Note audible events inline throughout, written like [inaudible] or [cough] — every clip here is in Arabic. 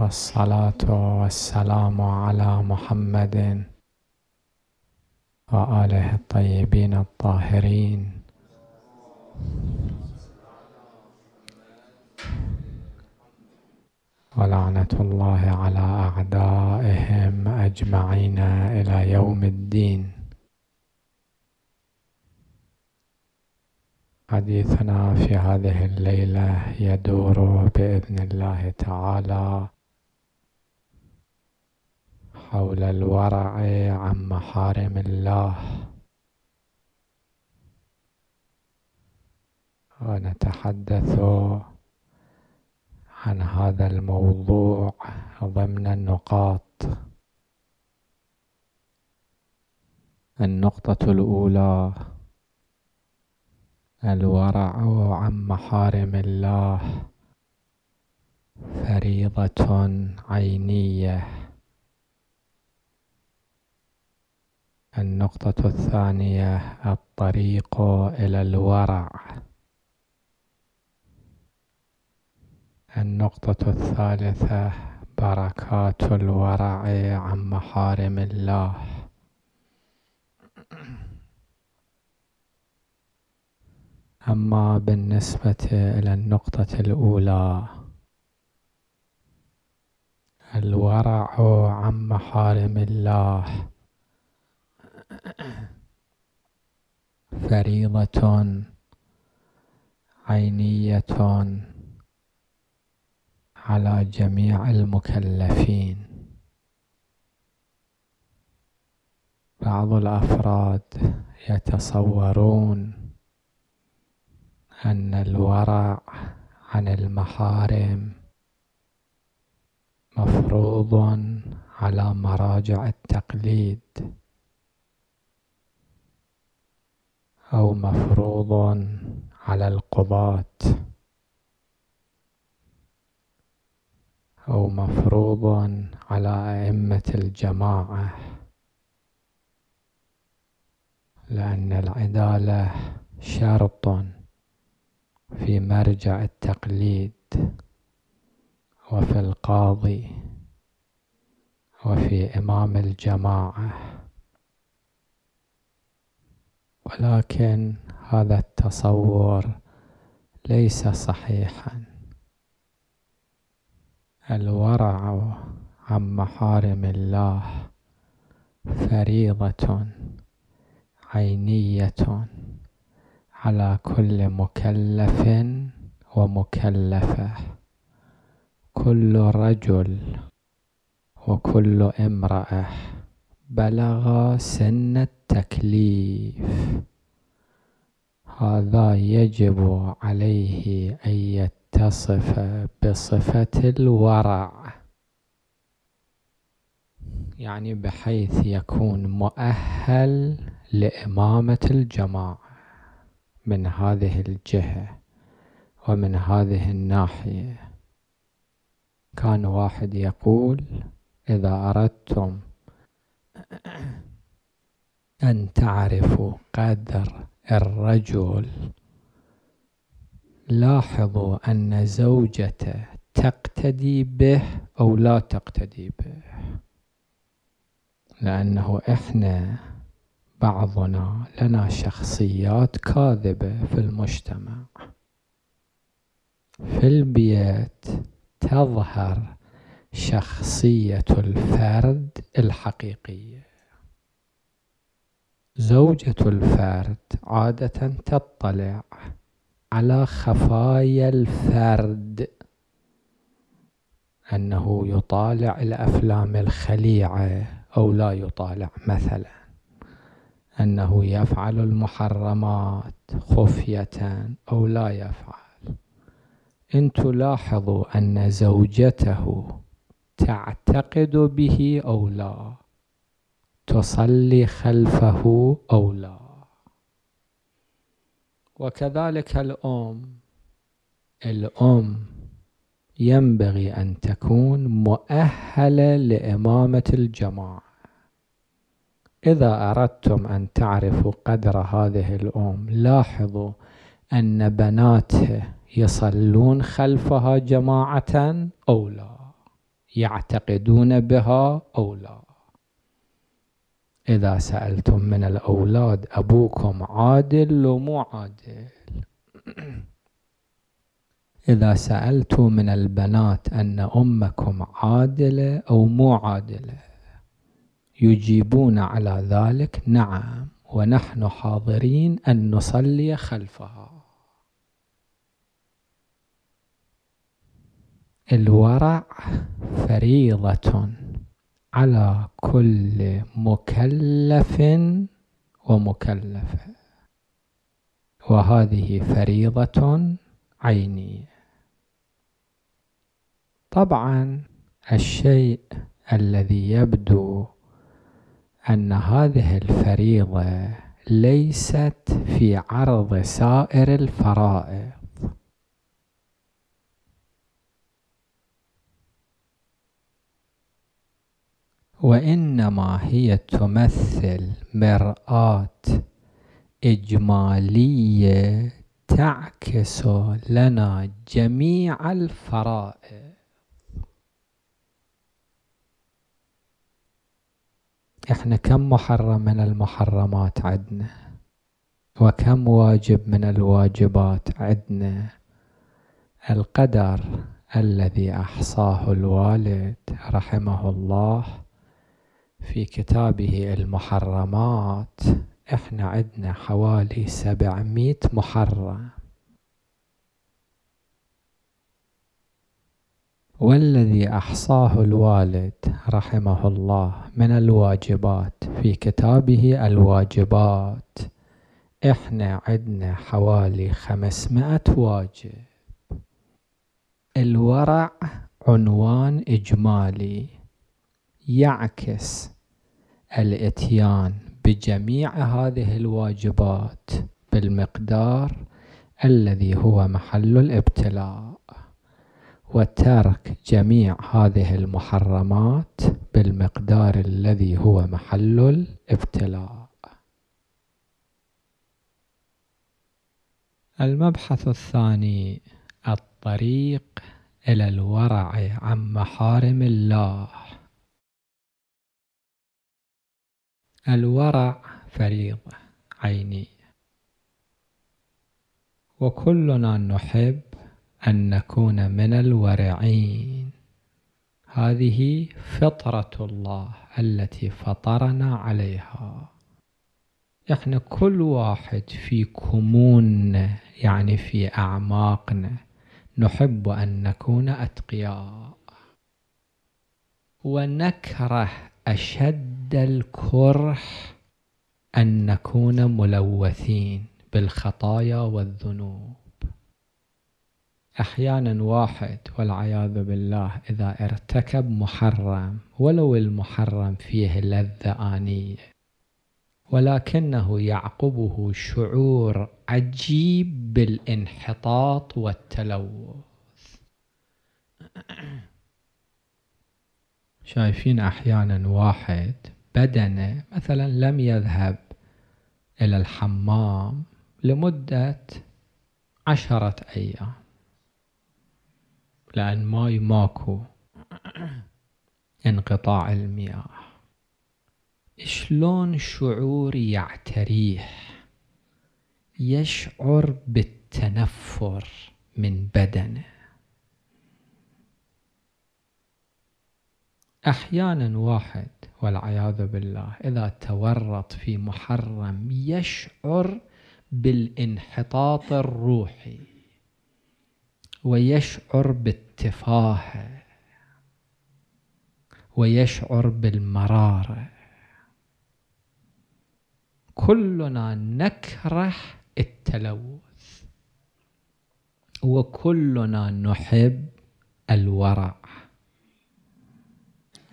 والصلاة والسلام على محمد وآله الطيبين الطاهرين ولعنة الله على أعدائهم أجمعين إلى يوم الدين حديثنا في هذه الليلة يدور بإذن الله تعالى حول الورع عن محارم الله ونتحدث عن هذا الموضوع ضمن النقاط النقطة الأولى الورع عن محارم الله فريضة عينية النقطة الثانية الطريق إلى الورع النقطة الثالثة بركات الورع عن محارم الله أما بالنسبة إلى النقطة الأولى الورع عن محارم الله فريضة عينية على جميع المكلفين بعض الافراد يتصورون ان الورع عن المحارم مفروض على مراجع التقليد أو مفروض على القضاة أو مفروض على أئمة الجماعة لأن العدالة شرط في مرجع التقليد وفي القاضي وفي إمام الجماعة ولكن هذا التصور ليس صحيحا الورع عن محارم الله فريضة عينية على كل مكلف ومكلفة كل رجل وكل امرأة بلغ سن التكليف هذا يجب عليه أن يتصف بصفة الورع يعني بحيث يكون مؤهل لإمامة الجماعة من هذه الجهة ومن هذه الناحية كان واحد يقول إذا أردتم أن تعرفوا قدر الرجل لاحظوا أن زوجته تقتدي به أو لا تقتدي به لأنه إحنا بعضنا لنا شخصيات كاذبة في المجتمع في البيت تظهر شخصية الفرد الحقيقية زوجة الفرد عادة تطلع على خفايا الفرد أنه يطالع الأفلام الخليعة أو لا يطالع مثلا أنه يفعل المحرمات خفية أو لا يفعل إن تلاحظوا أن زوجته تعتقد به أو لا تصلي خلفه أو لا وكذلك الأم الأم ينبغي أن تكون مؤهلة لإمامة الجماعة إذا أردتم أن تعرفوا قدر هذه الأم لاحظوا أن بناتها يصلون خلفها جماعة أو لا يعتقدون بها أو لا إذا سألتم من الأولاد أبوكم عادل لو مو عادل [clears throat] إذا سألتم من البنات أن أمكم عادلة أو مو عادلة يجيبون على ذلك نعم ونحن حاضرين أن نصلي خلفها الورع فريضة على كل مكلف ومكلفة وهذه فريضة عينية طبعا الشيء الذي يبدو أن هذه الفريضة ليست في عرض سائر الفرائض وإنما هي تمثل مرآة إجمالية تعكس لنا جميع الفرائض احنا كم محرم من المحرمات عندنا وكم واجب من الواجبات عندنا القدر الذي احصاه الوالد رحمه الله في كتابه المحرمات احنا عندنا حوالي سبعمائة محرم والذي أحصاه الوالد رحمه الله من الواجبات في كتابه الواجبات احنا عندنا حوالي خمسمائة واجب الورع عنوان إجمالي يعكس الاتيان بجميع هذه الواجبات بالمقدار الذي هو محل الابتلاء وترك جميع هذه المحرمات بالمقدار الذي هو محل الابتلاء المبحث الثاني الطريق إلى الورع عن محارم الله الورع فريض عيني وكلنا نحب أن نكون من الورعين هذه فطرة الله التي فطرنا عليها احنا كل واحد في كموننا يعني في أعماقنا نحب أن نكون أتقياء ونكره أشد الكره أن نكون ملوثين بالخطايا والذنوب أحيانا واحد والعياذ بالله إذا ارتكب محرم ولو المحرم فيه لذة آنية ولكنه يعقبه شعور عجيب بالانحطاط والتلوث [clears throat] شايفين أحيانا واحد بدنه مثلا لم يذهب إلى الحمام لمدة عشرة أيام لأن ماي ماكو انقطاع المياه شلون شعور يعتريه يشعر بالتنفر من بدنه أحيانا واحد والعياذ بالله إذا تورط في محرم يشعر بالانحطاط الروحي ويشعر بالتفاهة ويشعر بالمرارة كلنا نكره التلوث وكلنا نحب الورع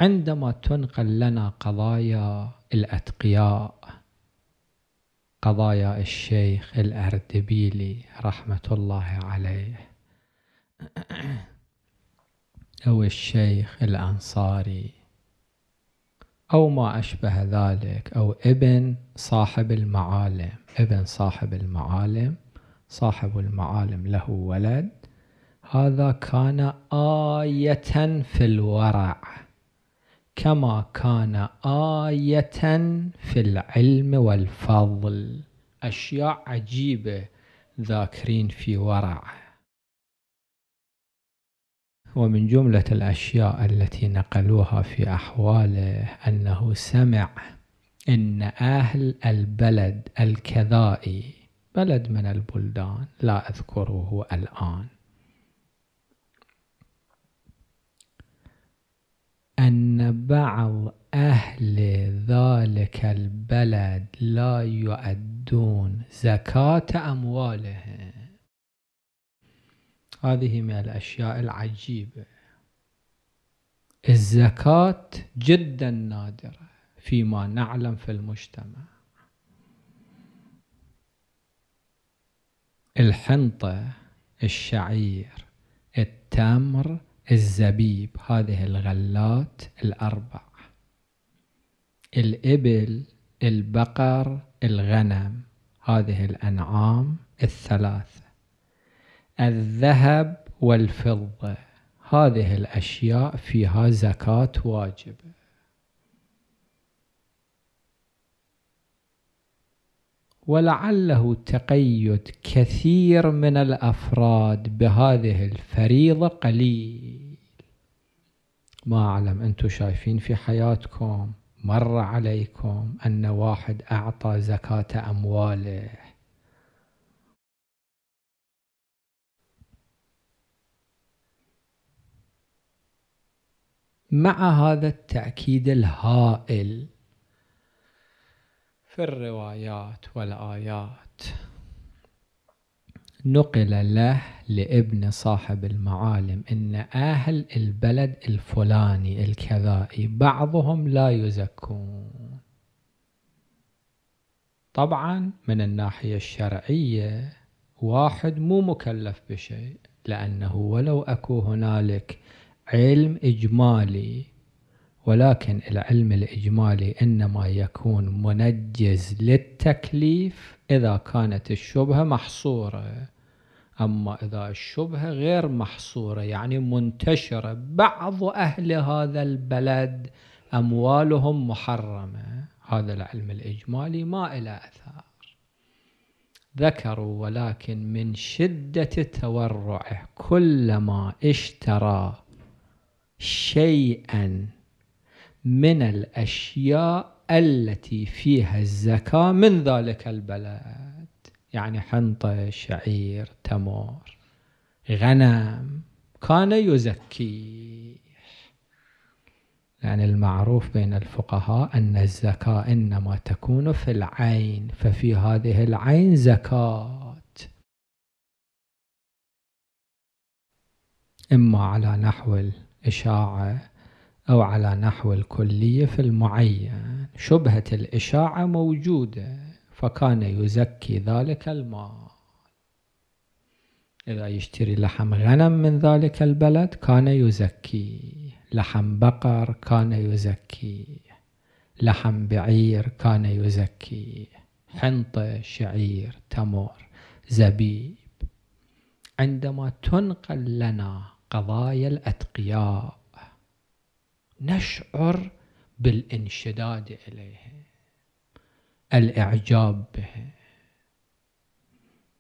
عندما تنقل لنا قضايا الأتقياء قضايا الشيخ الأردبيلي رحمة الله عليه أو الشيخ الأنصاري أو ما أشبه ذلك أو ابن صاحب المعالم ابن صاحب المعالم صاحب المعالم له ولد هذا كان آية في الورع كما كان آية في العلم والفضل أشياء عجيبة ذاكرين في ورع ومن جملة الأشياء التي نقلوها في أحواله أنه سمع إن أهل البلد الكذائي بلد من البلدان لا أذكره الآن بعض أهل ذلك البلد لا يؤدون زكاة أموالهم هذه من الأشياء العجيبة الزكاة جدا نادرة فيما نعلم في المجتمع الحنطة الشعير التمر الزبيب هذه الغلات الأربع الإبل البقر الغنم هذه الأنعام الثلاثة الذهب والفضة هذه الأشياء فيها زكاة واجبة ولعله تقيد كثير من الأفراد بهذه الفريضة قليل ما أعلم أنتم شايفين في حياتكم مر عليكم أن واحد أعطى زكاة أمواله مع هذا التأكيد الهائل في الروايات والآيات نقل له لابن صاحب المعالم ان اهل البلد الفلاني الكذائي بعضهم لا يزكون طبعا من الناحية الشرعية واحد مو مكلف بشيء لأنه ولو أكو هنالك علم إجمالي ولكن العلم الإجمالي إنما يكون منجز للتكليف إذا كانت الشبهة محصورة أما إذا الشبهة غير محصورة يعني منتشرة بعض أهل هذا البلد أموالهم محرمة هذا العلم الإجمالي ما إلى أثار ذكروا ولكن من شدة تورعه كلما اشترى شيئا من الأشياء التي فيها الزكاة من ذلك البلد يعني حنطة شعير تمر غنم كان يزكي يعني المعروف بين الفقهاء أن الزكاة إنما تكون في العين ففي هذه العين زكاة إما على نحو الإشاعة أو على نحو الكلية في المعين شبهة الإشاعة موجودة فكان يزكي ذلك المال إذا يشتري لحم غنم من ذلك البلد كان يزكي لحم بقر كان يزكي لحم بعير كان يزكي حنطة شعير تمر زبيب عندما تنقل لنا قضايا الأتقياء نشعر بالانشداد اليها الاعجاب بها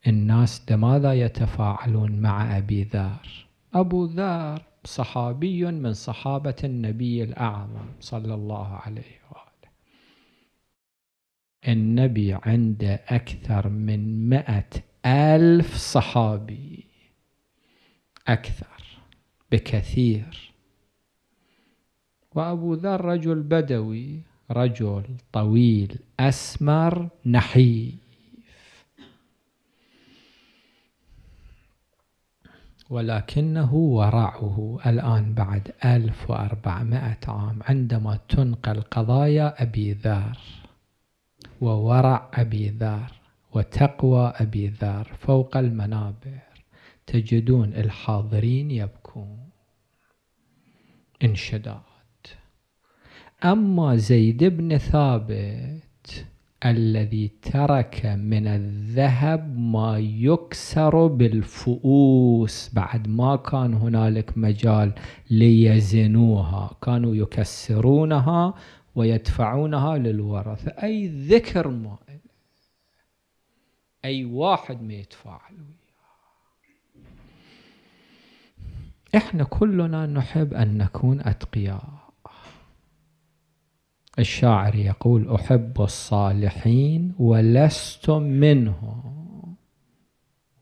الناس لماذا يتفاعلون مع ابي ذر ابو ذر صحابي من صحابه النبي الاعظم صلى الله عليه واله النبي عنده اكثر من مائه الف صحابي اكثر بكثير وأبو ذر رجل بدوي رجل طويل أسمر نحيف ولكنه ورعه الآن بعد 1400 عام عندما تنقل قضايا أبي ذر وورع أبي ذر وتقوى أبي ذر فوق المنابر تجدون الحاضرين يبكون انشدار أما زيد بن ثابت الذي ترك من الذهب ما يكسر بالفؤوس بعد ما كان هنالك مجال ليزنوها كانوا يكسرونها ويدفعونها للورثة أي ذكر ما أي واحد ما يتفاعل وياه إحنا كلنا نحب أن نكون أتقياء الشاعر يقول أحب الصالحين ولست منهم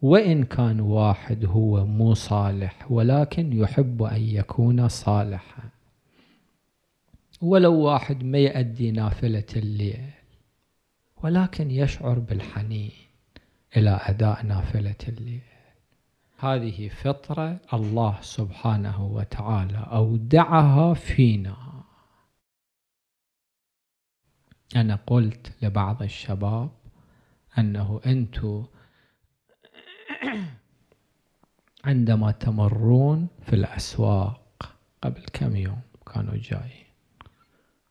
وإن كان واحد هو مو صالح ولكن يحب أن يكون صالحا ولو واحد ما يؤدي نافلة الليل ولكن يشعر بالحنين إلى أداء نافلة الليل هذه فطرة الله سبحانه وتعالى أودعها فينا أنا قلت لبعض الشباب أنه أنتو [clears throat] عندما تمرون في الأسواق قبل كم يوم كانوا جايين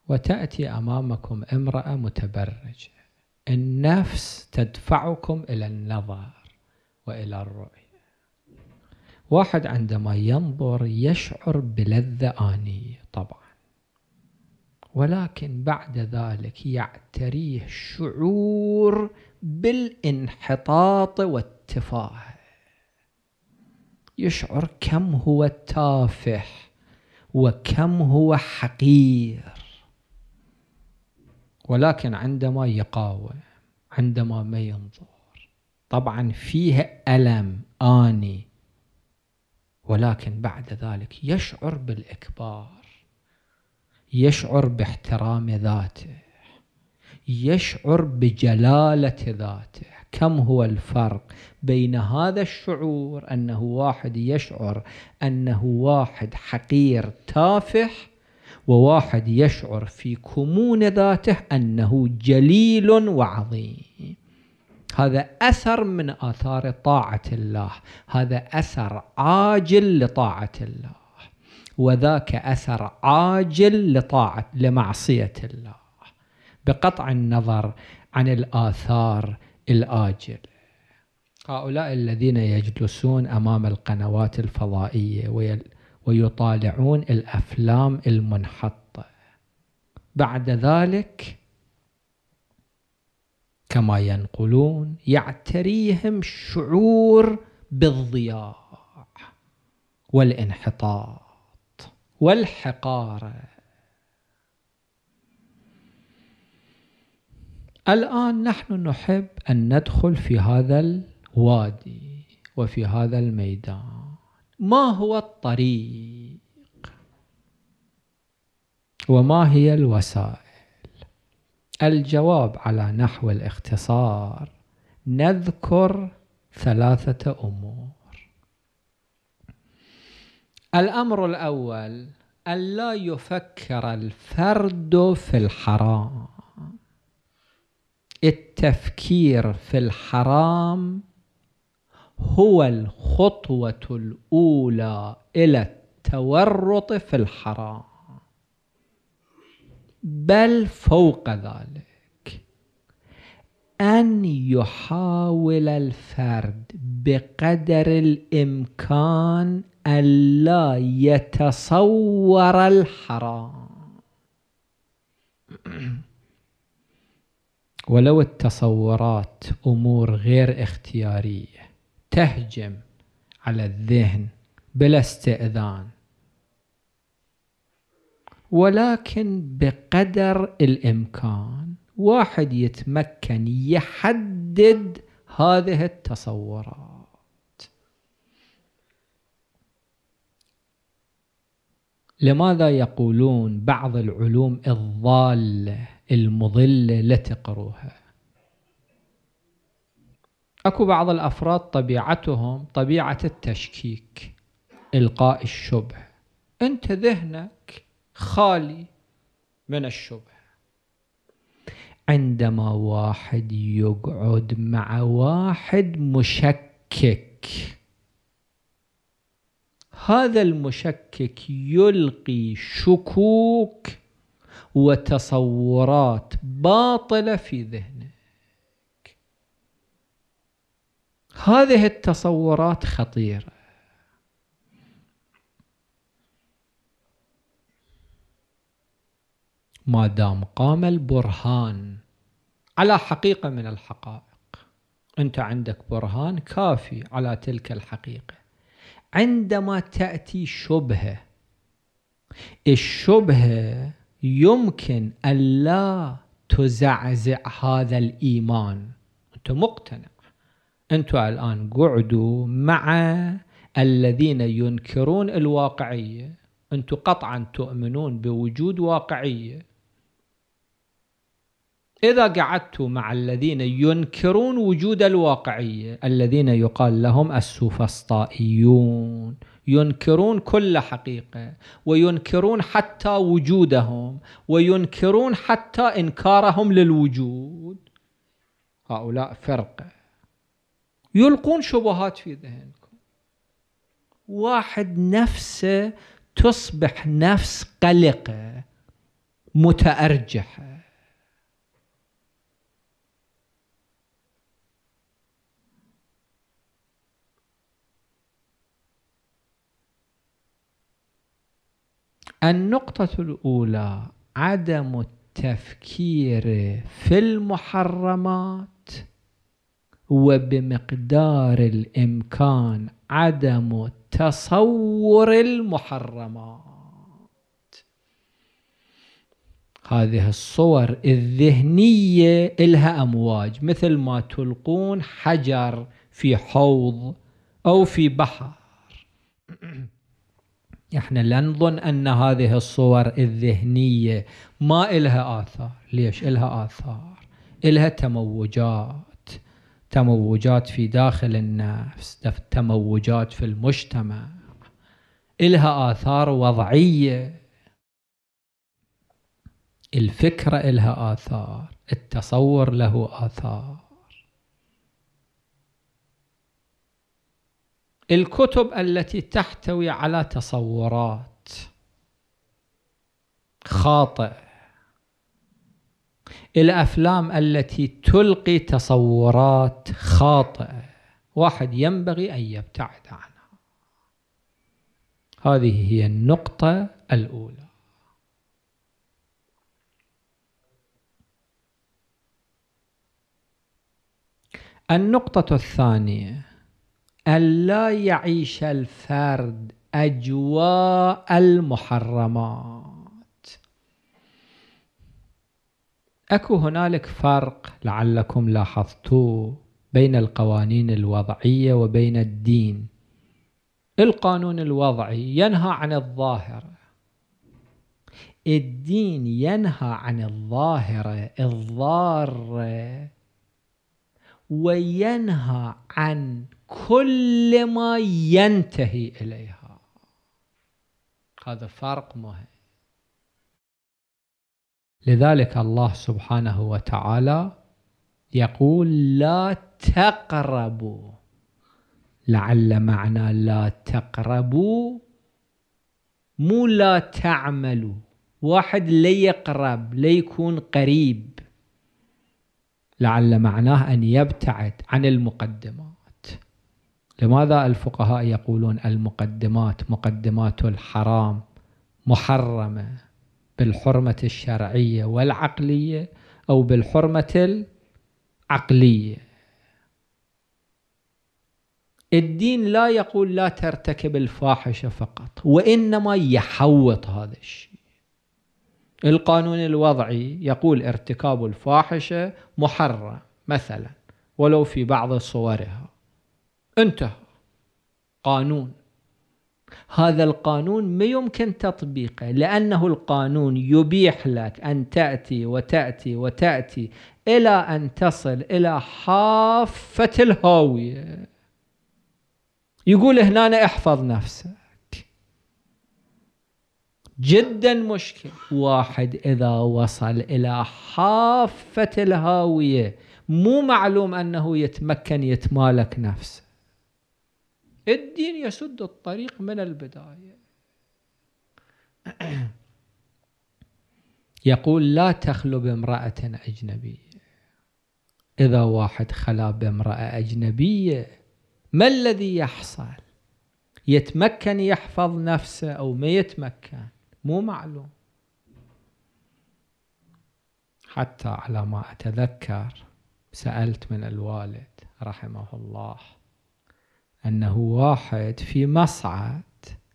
وتأتي أمامكم امرأة متبرجة النفس تدفعكم إلى النظر وإلى الرؤية واحد عندما ينظر يشعر بلذة آنية طبعا ولكن بعد ذلك يعتريه شعور بالانحطاط والتفاهه يشعر كم هو تافه وكم هو حقير ولكن عندما يقاوم عندما ما ينظر طبعا فيه ألم آني ولكن بعد ذلك يشعر بالإكبار يشعر باحترام ذاته يشعر بجلاله ذاته كم هو الفرق بين هذا الشعور انه واحد يشعر انه واحد حقير تافه وواحد يشعر في كمون ذاته انه جليل وعظيم هذا اثر من اثار طاعه الله هذا اثر عاجل لطاعه الله وذاك أثر عاجل لطاعة لمعصية الله بقطع النظر عن الآثار الآجلة هؤلاء الذين يجلسون أمام القنوات الفضائية ويطالعون الأفلام المنحطة بعد ذلك كما ينقلون يعتريهم شعور بالضياع والانحطاط والحقارة الآن نحن نحب أن ندخل في هذا الوادي وفي هذا الميدان ما هو الطريق وما هي الوسائل الجواب على نحو الاختصار نذكر ثلاثة أمور الأمر الأول ألا يفكر الفرد في الحرام التفكير في الحرام هو الخطوة الأولى إلى التورط في الحرام بل فوق ذلك أن يحاول الفرد بقدر الإمكان ألا يتصور الحرام ولو التصورات أمور غير اختيارية تهجم على الذهن بلا استئذان ولكن بقدر الإمكان واحد يتمكن يحدد هذه التصورات لماذا يقولون بعض العلوم الضالة المضلة لا تقروها أكو بعض الأفراد طبيعتهم طبيعة التشكيك إلقاء الشبه أنت ذهنك خالي من الشبه عندما واحد يقعد مع واحد مشكك هذا المشكك يلقي شكوك وتصورات باطلة في ذهنك هذه التصورات خطيرة ما دام قام البرهان على حقيقة من الحقائق أنت عندك برهان كافي على تلك الحقيقة عندما تأتي شبهة الشبهة يمكن ألا تزعزع هذا الإيمان أنت مقتنع أنتم الآن قعدوا مع الذين ينكرون الواقعية أنتم قطعا تؤمنون بوجود واقعية إذا قعدت مع الذين ينكرون وجود الواقعية الذين يقال لهم السوفسطائيون ينكرون كل حقيقة وينكرون حتى وجودهم وينكرون حتى إنكارهم للوجود هؤلاء فرقة يلقون شبهات في ذهنكم واحد نفسه تصبح نفس قلقة متأرجحة النقطة الأولى عدم التفكير في المحرمات وبمقدار الإمكان عدم تصور المحرمات هذه الصور الذهنية إلها أمواج مثل ما تلقون حجر في حوض أو في بحر [clears throat] احنا لا نظن ان هذه الصور الذهنيه ما الها اثار، ليش؟ الها اثار، الها تموجات، تموجات في داخل النفس، تموجات في المجتمع، الها اثار وضعيه. الفكره الها اثار، التصور له اثار. الكتب التي تحتوي على تصورات خاطئه الافلام التي تلقي تصورات خاطئه واحد ينبغي ان يبتعد عنها هذه هي النقطه الاولى النقطه الثانيه ألا يعيش الفرد أجواء المحرمات أكو هنالك فرق لعلكم لاحظتوه بين القوانين الوضعية وبين الدين القانون الوضعي ينهى عن الظاهرة الدين ينهى عن الظاهرة الضارة وينهى عن كل ما ينتهي إليها هذا فرق مهم لذلك الله سبحانه وتعالى يقول لا تقربوا لعل معنى لا تقربوا مو لا تعملوا واحد ليقرب ليكون قريب لعل معناه أن يبتعد عن المقدمات لماذا الفقهاء يقولون المقدمات مقدمات الحرام محرمة بالحرمة الشرعية والعقلية أو بالحرمة العقلية الدين لا يقول لا ترتكب الفاحشة فقط وإنما يحوط هذا الشيء القانون الوضعي يقول ارتكاب الفاحشة محرم مثلا ولو في بعض صورها انتهى قانون هذا القانون ما يمكن تطبيقه لأنه القانون يبيح لك أن تأتي وتأتي وتأتي إلى أن تصل إلى حافة الهاوية يقول هنا احفظ نفسك جدا مشكل واحد إذا وصل إلى حافة الهاوية مو معلوم أنه يتمكن يتمالك نفسه الدين يسد الطريق من البداية [clears throat] يقول لا تخلو بامرأة أجنبية إذا واحد خلا بامرأة أجنبية ما الذي يحصل يتمكن يحفظ نفسه أو ما يتمكن مو معلوم حتى على ما أتذكر سألت من الوالد رحمه الله أنه واحد في مصعد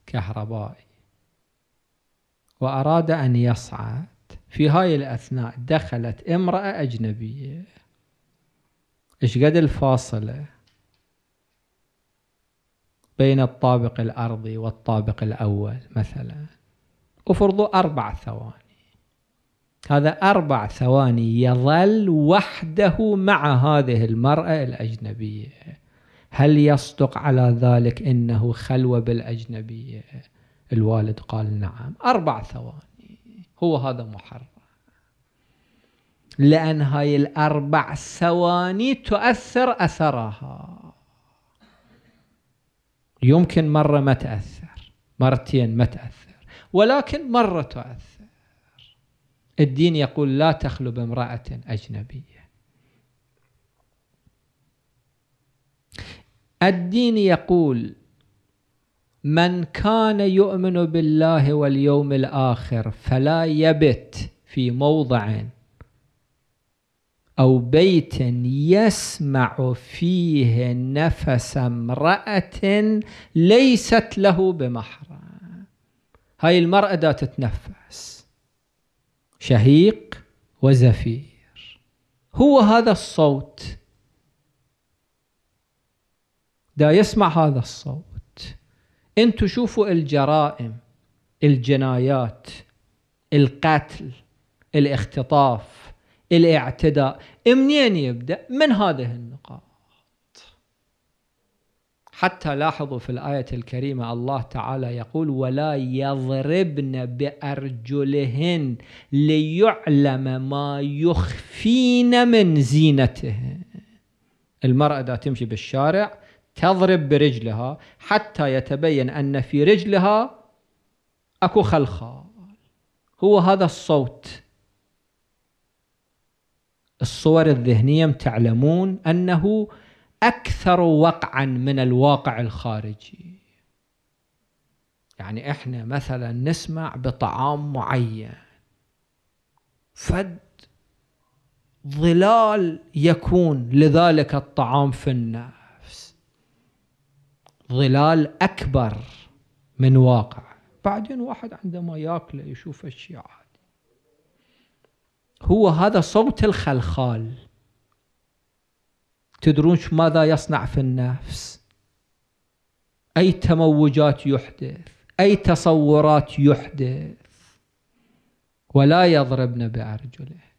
كهربائي وأراد أن يصعد في هاي الأثناء دخلت امرأة أجنبية إيش قد الفاصلة بين الطابق الأرضي والطابق الأول مثلاً وفرضوا أربع ثواني هذا أربع ثواني يظل وحده مع هذه المرأة الأجنبية هل يصدق على ذلك أنه خلوة بالأجنبية الوالد قال نعم أربع ثواني هو هذا محرم لأن هاي الأربع ثواني تؤثر أثرها يمكن مرة ما تأثر مرتين ما تأثر ولكن مرة تؤثر الدين يقول لا تخلو بامرأة أجنبية الدين يقول من كان يؤمن بالله واليوم الآخر فلا يبت في موضع أو بيت يسمع فيه نفس امرأة ليست له بمحرم هاي المرأة دا تتنفس شهيق وزفير هو هذا الصوت دا يسمع هذا الصوت انتو شوفوا الجرائم الجنايات القتل الاختطاف الاعتداء منين يبدأ من هذه النقاط حتى لاحظوا في الآية الكريمة الله تعالى يقول ولا يضربن بأرجلهن ليعلم ما يخفين من زينته المرأة إذا تمشي بالشارع تضرب برجلها حتى يتبين أن في رجلها أكو خلخال هو هذا الصوت الصور الذهنية تعلمون أنه أكثر وقعا من الواقع الخارجي يعني إحنا مثلا نسمع بطعام معين فد ظلال يكون لذلك الطعام في النفس ظلال أكبر من واقع بعدين واحد عندما ياكله يشوف الشيء عادي هو هذا صوت الخلخال شو ماذا يصنع في النفس أي تموجات يحدث أي تصورات يحدث ولا يضربن بأرجله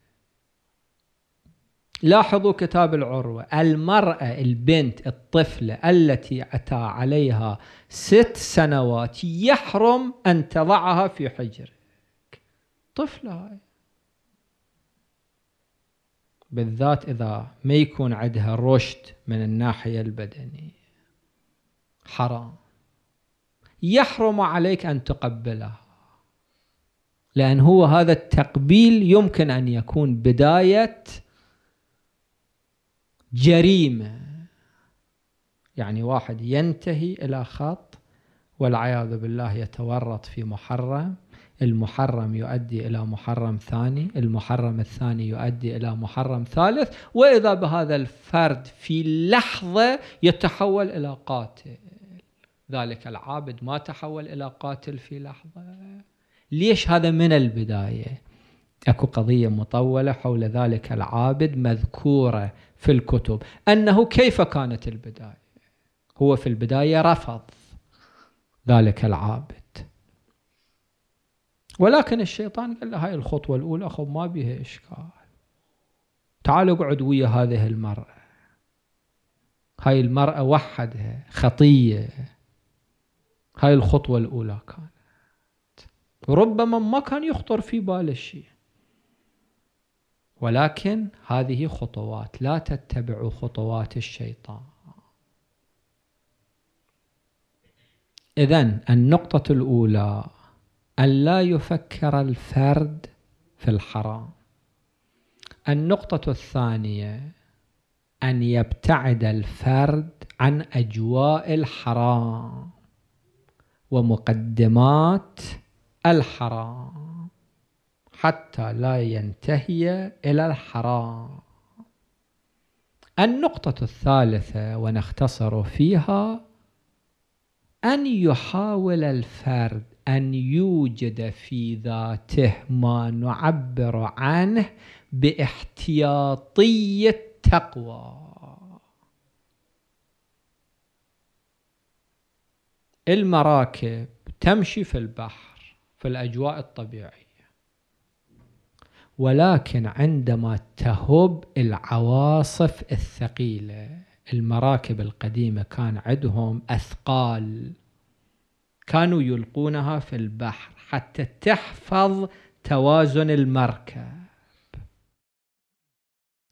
لاحظوا كتاب العروة المرأة البنت الطفلة التي أتى عليها ست سنوات يحرم أن تضعها في حجرك طفلة هاي بالذات إذا ما يكون عندها رشد من الناحية البدنية حرام يحرم عليك أن تقبلها لأن هو هذا التقبيل يمكن أن يكون بداية جريمة يعني واحد ينتهي إلى خط والعياذ بالله يتورط في محرم المحرم يؤدي إلى محرم ثاني المحرم الثاني يؤدي إلى محرم ثالث وإذا بهذا الفرد في لحظة يتحول إلى قاتل ذلك العابد ما تحول إلى قاتل في لحظة ليش هذا من البداية أكو قضية مطولة حول ذلك العابد مذكورة في الكتب أنه كيف كانت البداية هو في البداية رفض ذلك العابد ولكن الشيطان قال له هاي الخطوة الأولى خو ما بيها إشكال تعال اقعد ويا هذه المرأة هاي المرأة وحدها خطية هاي الخطوة الأولى كانت ربما ما كان يخطر في باله شيء ولكن هذه خطوات لا تتبع خطوات الشيطان إذا النقطة الأولى أن لا يفكر الفرد في الحرام النقطة الثانية أن يبتعد الفرد عن أجواء الحرام ومقدمات الحرام حتى لا ينتهي إلى الحرام النقطة الثالثة ونختصر فيها أن يحاول الفرد أن يوجد في ذاته ما نعبر عنه باحتياطية تقوى المراكب تمشي في البحر في الأجواء الطبيعية ولكن عندما تهب العواصف الثقيلة المراكب القديمة كان عندهم أثقال كانوا يلقونها في البحر حتى تحفظ توازن المركب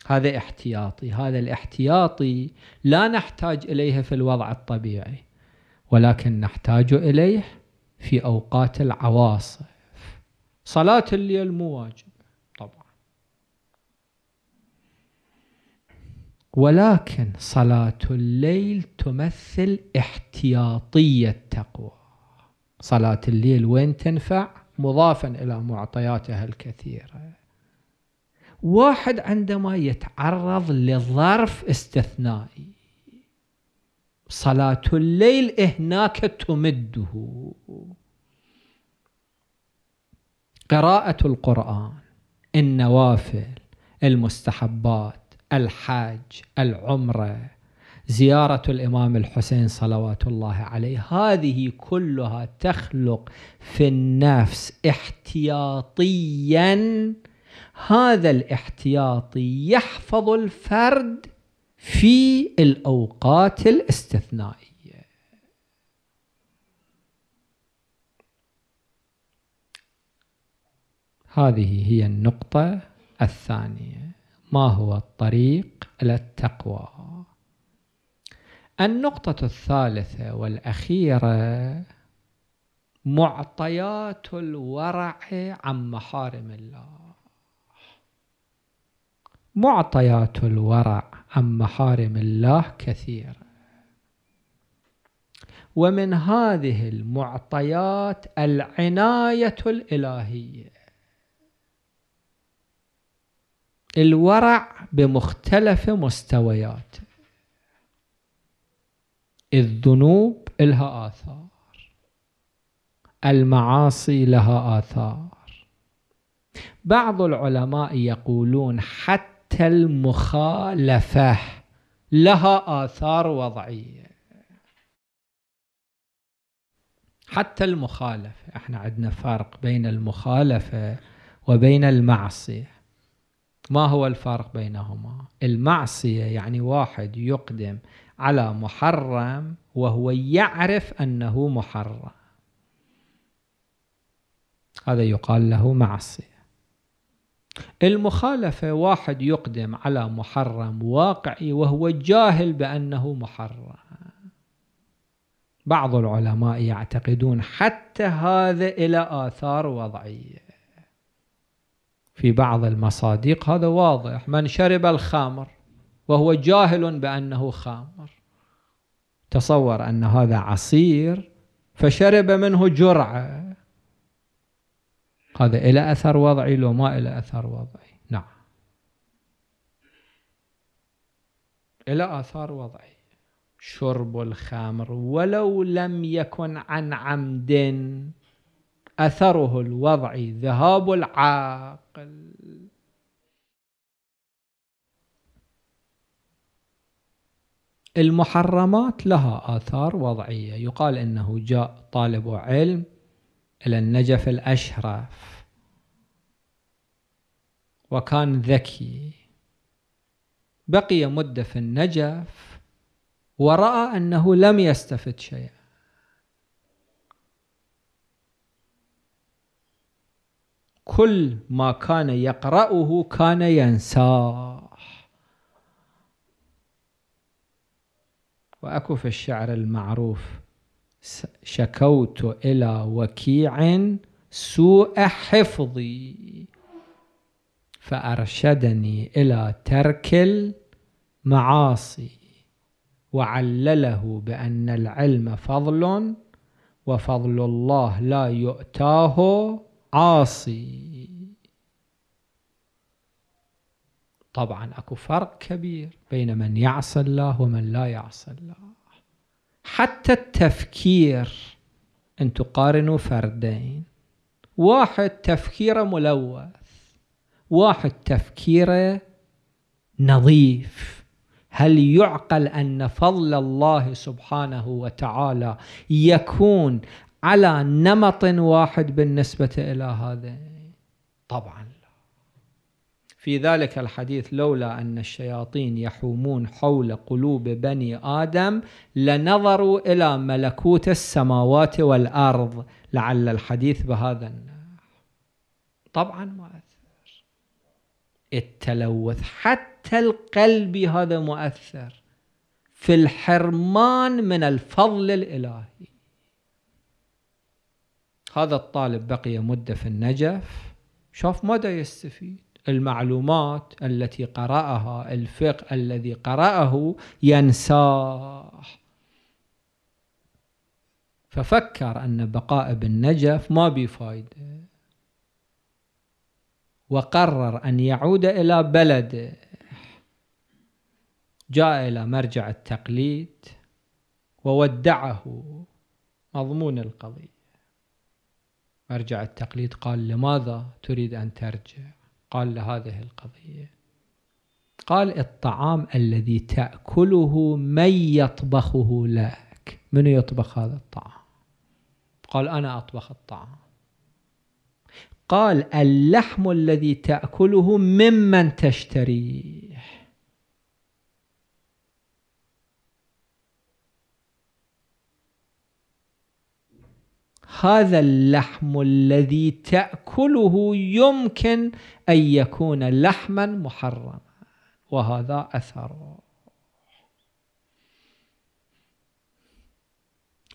هذا احتياطي هذا الاحتياطي لا نحتاج إليه في الوضع الطبيعي ولكن نحتاج إليه في أوقات العواصف صلاة الليل مو طبعا ولكن صلاة الليل تمثل احتياطي التقوى صلاة الليل وين تنفع مضافا إلى معطياتها الكثيرة واحد عندما يتعرض لظرف استثنائي صلاة الليل هناك تمده قراءة القرآن النوافل المستحبات الحج العمره زيارة الإمام الحسين صلوات الله عليه هذه كلها تخلق في النفس احتياطيا هذا الاحتياطي يحفظ الفرد في الأوقات الاستثنائية هذه هي النقطة الثانية ما هو الطريق إلى التقوى النقطة الثالثة والأخيرة معطيات الورع عن محارم الله معطيات الورع عن محارم الله كثيرة ومن هذه المعطيات العناية الإلهية الورع بمختلف مستوياته الذنوب لها آثار المعاصي لها آثار بعض العلماء يقولون حتى المخالفة لها آثار وضعية حتى المخالفة احنا عندنا فرق بين المخالفة وبين المعصية ما هو الفرق بينهما المعصية يعني واحد يقدم على محرم وهو يعرف أنه محرم هذا يقال له معصية المخالفة واحد يقدم على محرم واقعي وهو جاهل بأنه محرم بعض العلماء يعتقدون حتى هذا إلى آثار وضعية في بعض المصادق هذا واضح من شرب الخمر وهو جاهل بأنه خامر تصور أن هذا عصير فشرب منه جرعة هذا إلى أثر وضعي لو ما إلى أثر وضعي نعم إلى آثار وضعي شرب الخمر ولو لم يكن عن عمد أثره الوضعي ذهاب العاقل المحرمات لها آثار وضعية يقال أنه جاء طالب علم إلى النجف الأشرف وكان ذكي بقي مدة في النجف ورأى أنه لم يستفد شيئا كل ما كان يقرأه كان ينساه وأكو في الشعر المعروف شكوت إلى وكيع سوء حفظي فأرشدني إلى ترك المعاصي وعلله بأن العلم فضل وفضل الله لا يؤتاه عاصي طبعا اكو فرق كبير بين من يعصى الله ومن لا يعصى الله حتى التفكير ان تقارنوا فردين واحد تفكيره ملوث واحد تفكيره نظيف هل يعقل ان فضل الله سبحانه وتعالى يكون على نمط واحد بالنسبه الى هذين طبعا لا في ذلك الحديث لولا أن الشياطين يحومون حول قلوب بني آدم لنظروا إلى ملكوت السماوات والأرض لعل الحديث بهذا النحو طبعا مؤثر التلوث حتى القلب هذا مؤثر في الحرمان من الفضل الإلهي هذا الطالب بقي مدة في النجف شاف ماذا يستفيد المعلومات التي قرأها الفقه الذي قرأه ينساه ففكر أن بقاء ابن نجف ما بفائدة وقرر أن يعود إلى بلده جاء إلى مرجع التقليد وودعه مضمون القضية مرجع التقليد قال لماذا تريد أن ترجع قال لهذه القضية قال الطعام الذي تأكله من يطبخه لك من يطبخ هذا الطعام قال أنا أطبخ الطعام قال اللحم الذي تأكله ممن تشتريه هذا اللحم الذي تاكله يمكن ان يكون لحما محرما وهذا أثر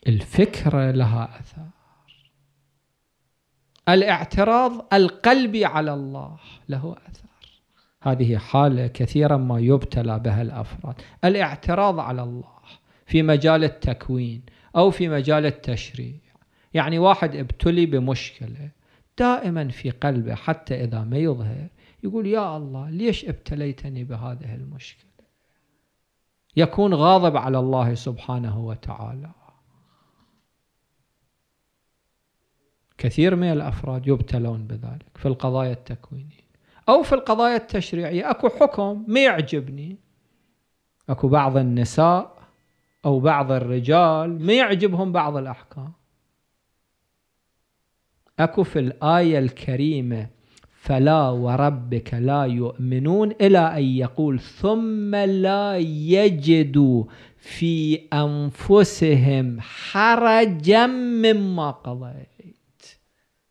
الفكره لها اثر الاعتراض القلبي على الله له اثر هذه حاله كثيرا ما يبتلى بها الافراد الاعتراض على الله في مجال التكوين او في مجال التشريع يعني واحد ابتلي بمشكلة دائما في قلبه حتى إذا ما يظهر يقول يا الله ليش ابتليتني بهذه المشكلة يكون غاضب على الله سبحانه وتعالى كثير من الأفراد يبتلون بذلك في القضايا التكوينية أو في القضايا التشريعية أكو حكم ما يعجبني أكو بعض النساء أو بعض الرجال ما يعجبهم بعض الأحكام اكو في الايه الكريمه فلا وربك لا يؤمنون الى ان يقول ثم لا يجدوا في انفسهم حرجا مما قضيت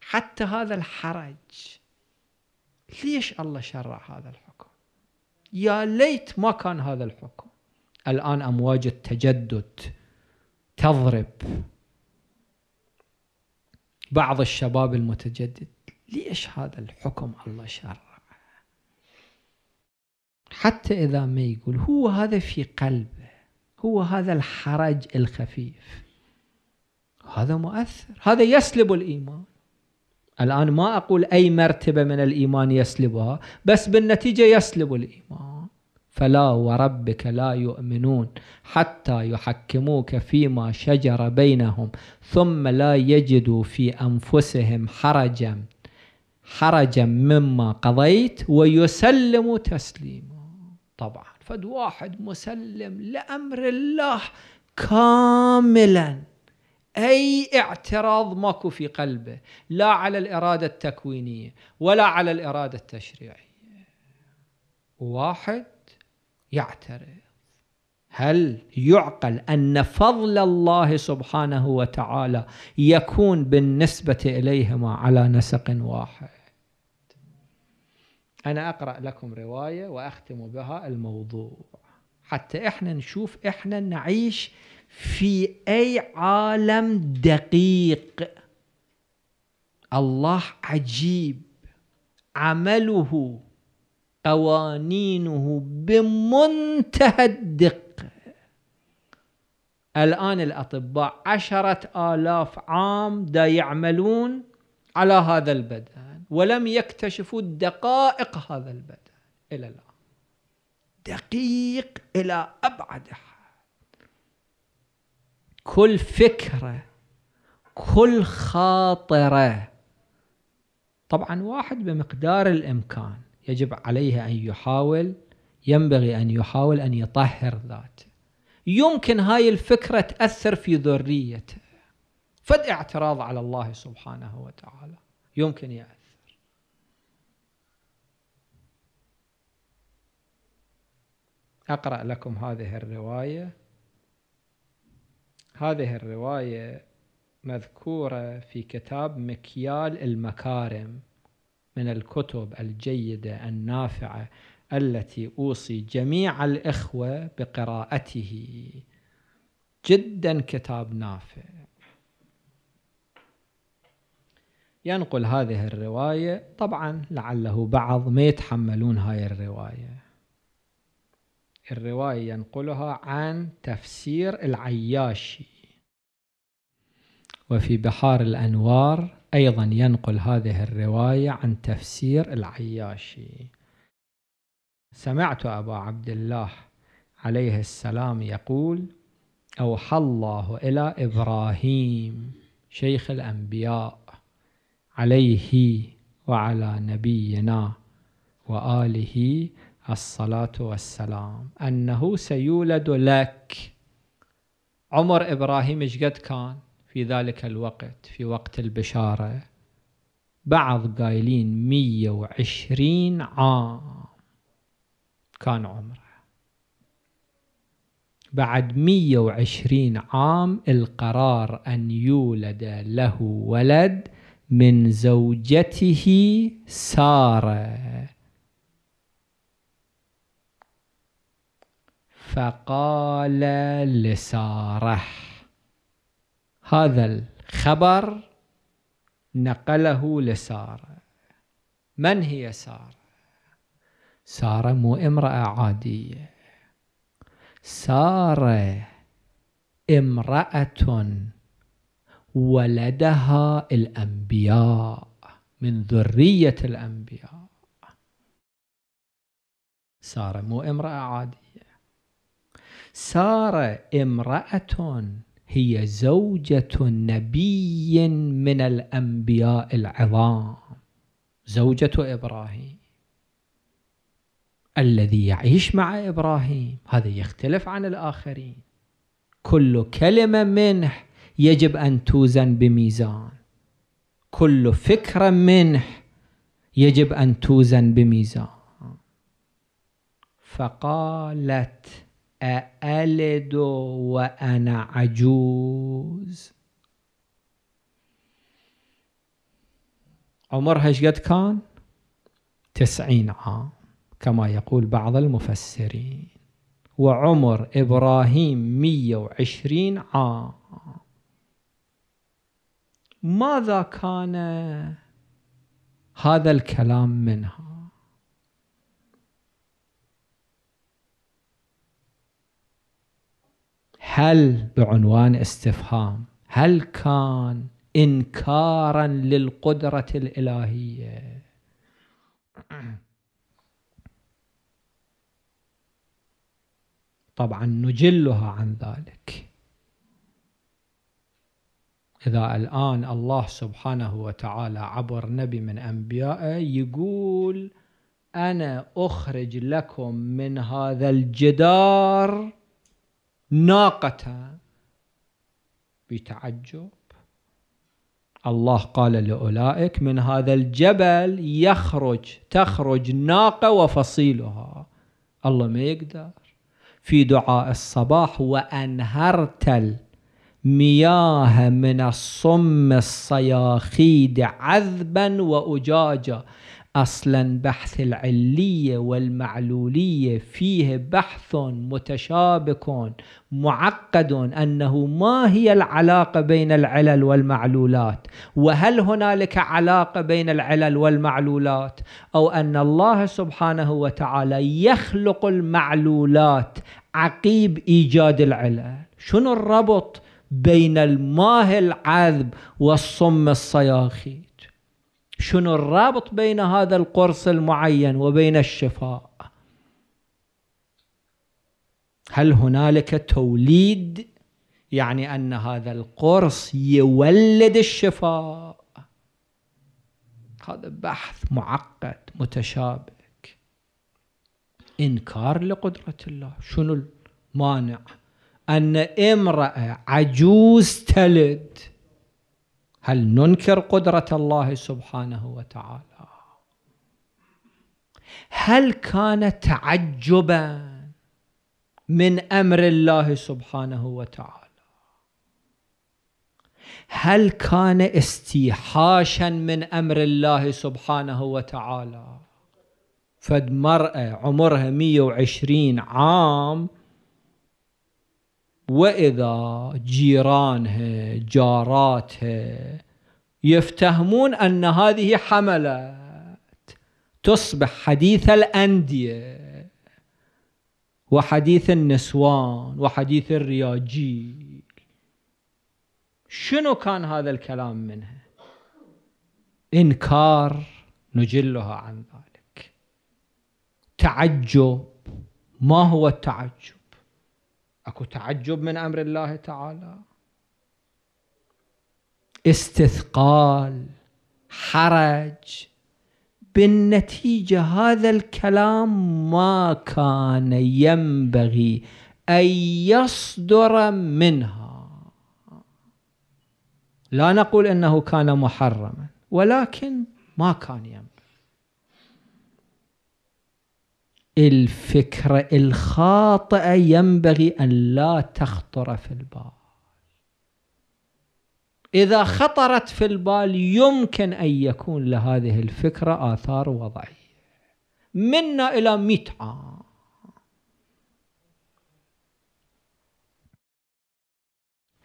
حتى هذا الحرج ليش الله شرع هذا الحكم يا ليت ما كان هذا الحكم الان امواج التجدد تضرب بعض الشباب المتجدد ليش هذا الحكم الله شرع حتى إذا ما يقول هو هذا في قلبه هو هذا الحرج الخفيف هذا مؤثر هذا يسلب الإيمان الآن ما أقول أي مرتبة من الإيمان يسلبها بس بالنتيجة يسلب الإيمان فلا وربك لا يؤمنون حتى يحكموك فيما شجر بينهم ثم لا يجدوا في انفسهم حرجا حرجا مما قضيت ويسلموا تسليما طبعا فد واحد مسلم لامر الله كاملا اي اعتراض ماكو في قلبه لا على الاراده التكوينيه ولا على الاراده التشريعيه واحد يعترف هل يعقل أن فضل الله سبحانه وتعالى يكون بالنسبة إليهما على نسق واحد أنا أقرأ لكم رواية وأختم بها الموضوع حتى إحنا نشوف إحنا نعيش في أي عالم دقيق الله عجيب عمله قوانينه بمنتهى الدقة الآن الأطباء عشرة آلاف عام دا يعملون على هذا البدن ولم يكتشفوا دقائق هذا البدن إلى الآن دقيق إلى أبعد حد كل فكرة كل خاطرة طبعا واحد بمقدار الإمكان يجب عليه أن يحاول ينبغي أن يحاول أن يطهر ذاته يمكن هاي الفكرة تأثر في ذريته فد اعتراض على الله سبحانه وتعالى يمكن يأثر أقرأ لكم هذه الرواية هذه الرواية مذكورة في كتاب مكيال المكارم من الكتب الجيدة النافعة التي أوصي جميع الإخوة بقراءته جدا كتاب نافع ينقل هذه الرواية طبعا لعله بعض ما يتحملون هاي الرواية الرواية ينقلها عن تفسير العياشي وفي بحار الأنوار أيضا ينقل هذه الرواية عن تفسير العياشي سمعت أبا عبد الله عليه السلام يقول أوحى الله إلى إبراهيم شيخ الأنبياء عليه وعلى نبينا وآله الصلاة والسلام أنه سيولد لك عمر إبراهيم إيش قد كان؟ في ذلك الوقت في وقت البشارة بعض قايلين 120 عام كان عمره بعد 120 عام القرار أن يولد له ولد من زوجته سارة فقال لساره هذا الخبر نقله لسارة من هي سارة؟ سارة مو امرأة عادية سارة امرأة ولدها الأنبياء من ذرية الأنبياء سارة مو امرأة عادية سارة امرأة هي زوجة نبي من الأنبياء العظام زوجة إبراهيم الذي يعيش مع إبراهيم هذا يختلف عن الآخرين كل كلمة منه يجب أن توزن بميزان كل فكرة منه يجب أن توزن بميزان فقالت أألد وأنا عجوز عمرها شقد كان تسعين عام كما يقول بعض المفسرين وعمر إبراهيم مية وعشرين عام ماذا كان هذا الكلام منها هل بعنوان استفهام هل كان انكارا للقدره الالهيه طبعا نجلها عن ذلك إذا الآن الله سبحانه وتعالى عبر نبي من أنبيائه يقول أنا أخرج لكم من هذا الجدار ناقة بتعجب الله قال لأولئك من هذا الجبل يخرج تخرج ناقة وفصيلها الله ما يقدر في دعاء الصباح وأنهرت المياه من الصم الصياخيد عذبا وأجاجا أصلا بحث العلية والمعلولية فيه بحث متشابك معقد أنه ما هي العلاقة بين العلل والمعلولات وهل هنالك علاقة بين العلل والمعلولات أو أن الله سبحانه وتعالى يخلق المعلولات عقيب إيجاد العلل شنو الربط بين الماه العذب والصم الصياخي شنو الرابط بين هذا القرص المعين وبين الشفاء هل هنالك توليد يعني ان هذا القرص يولد الشفاء هذا بحث معقد متشابك انكار لقدره الله شنو المانع ان امراه عجوز تلد هل ننكر قدرة الله سبحانه وتعالى هل كان تعجبا من أمر الله سبحانه وتعالى هل كان استيحاشا من أمر الله سبحانه وتعالى فد مرأة عمرها 120 عام واذا جيرانها جاراتها يفتهمون ان هذه حملت تصبح حديث الانديه وحديث النسوان وحديث الرياجيل شنو كان هذا الكلام منها انكار نجلها عن ذلك تعجب ما هو التعجب اكو تعجب من امر الله تعالى استثقال حرج بالنتيجه هذا الكلام ما كان ينبغي ان يصدر منها لا نقول انه كان محرما ولكن ما كان ينبغي الفكرة الخاطئة ينبغي أن لا تخطر في البال إذا خطرت في البال يمكن أن يكون لهذه الفكرة آثار وضعية منا إلى مئة عام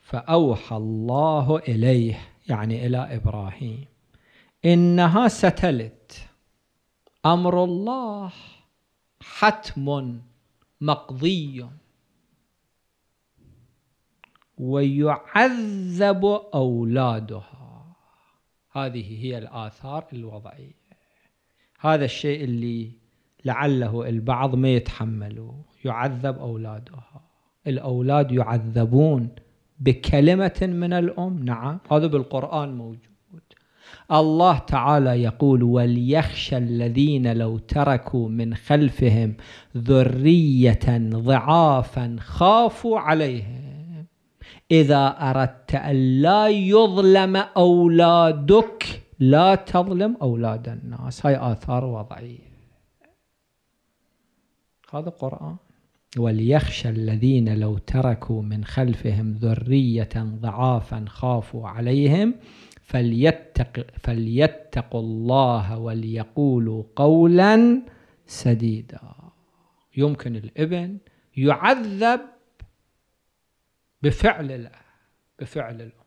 فأوحى الله إليه يعني إلى إبراهيم إنها ستلد أمر الله حتم مقضي ويعذب أولادها هذه هي الآثار الوضعية هذا الشيء اللي لعله البعض ما يتحمله يعذب أولادها الأولاد يعذبون بكلمة من الأم نعم هذا بالقرآن موجود الله تعالى يقول وليخشى الذين لو تركوا من خلفهم ذريه ضعافا خافوا عليهم اذا اردت ان لا يظلم اولادك لا تظلم اولاد الناس هاي اثار وضعيه هذا قران وليخشى الذين لو تركوا من خلفهم ذريه ضعافا خافوا عليهم فليتق, فليتقوا الله وليقولوا قولا سديدا يمكن الابن يعذب بفعل الأب بفعل الأم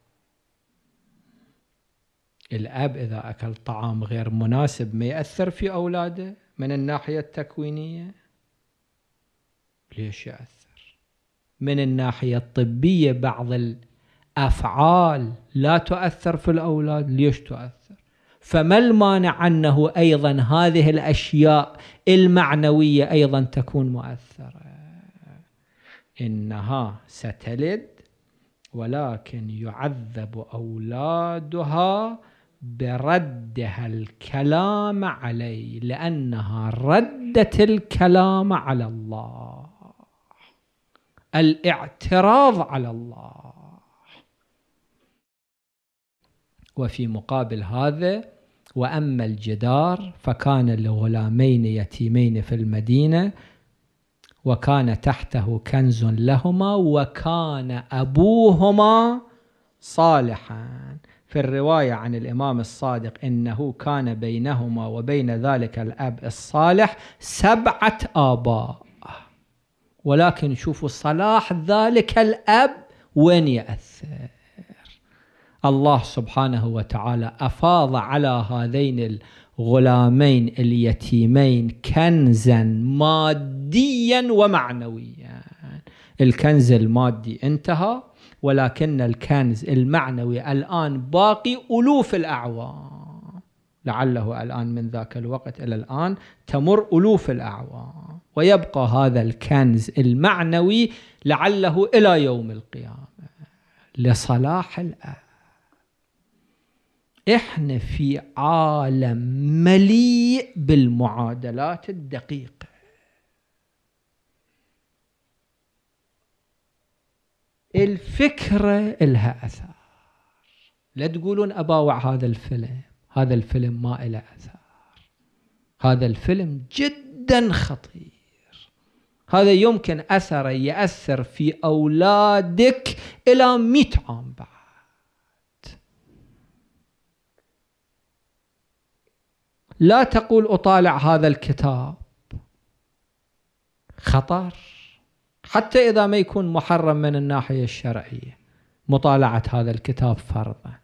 الأب إذا أكل طعام غير مناسب ما يأثر في أولاده من الناحية التكوينية ليش يأثر من الناحية الطبية بعض أفعال لا تؤثر في الأولاد ليش تؤثر فما المانع أنه أيضا هذه الأشياء المعنوية أيضا تكون مؤثرة إنها ستلد ولكن يعذب أولادها بردها الكلام علي لأنها ردت الكلام على الله الاعتراض على الله وفي مقابل هذا وأما الجدار فكان لغلامين يتيمين في المدينة وكان تحته كنز لهما وكان أبوهما صالحا في الرواية عن الإمام الصادق إنه كان بينهما وبين ذلك الأب الصالح سبعة آباء ولكن شوفوا صلاح ذلك الأب وين يأثر الله سبحانه وتعالى أفاض على هذين الغلامين اليتيمين كنزا ماديا ومعنويا الكنز المادي انتهى ولكن الكنز المعنوي الآن باقي ألوف الأعوام لعله الآن من ذاك الوقت إلى الآن تمر ألوف الأعوام ويبقى هذا الكنز المعنوي لعله إلى يوم القيامة لصلاح الأهل احنا في عالم مليء بالمعادلات الدقيقه الفكره لها اثر لا تقولون اباوع هذا الفيلم هذا الفيلم ما له اثر هذا الفيلم جدا خطير هذا يمكن اثره ياثر في اولادك الى مئة عام بعد لا تقول أطالع هذا الكتاب خطر حتى إذا ما يكون محرم من الناحية الشرعية مطالعة هذا الكتاب فرضا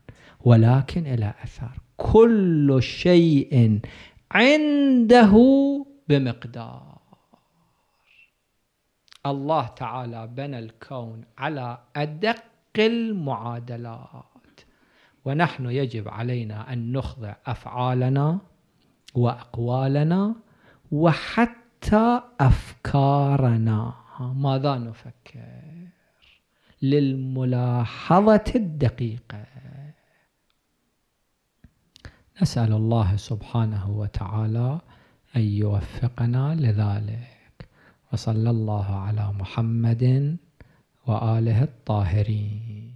ولكن إلى أثر كل شيء عنده بمقدار الله تعالى بنى الكون على أدق المعادلات ونحن يجب علينا أن نخضع أفعالنا واقوالنا وحتى افكارنا ماذا نفكر للملاحظه الدقيقه نسال الله سبحانه وتعالى ان يوفقنا لذلك وصلى الله على محمد واله الطاهرين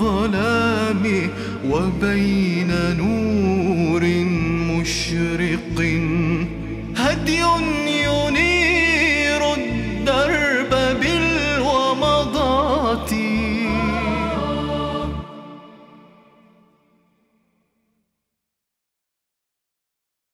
الظلام وبين نور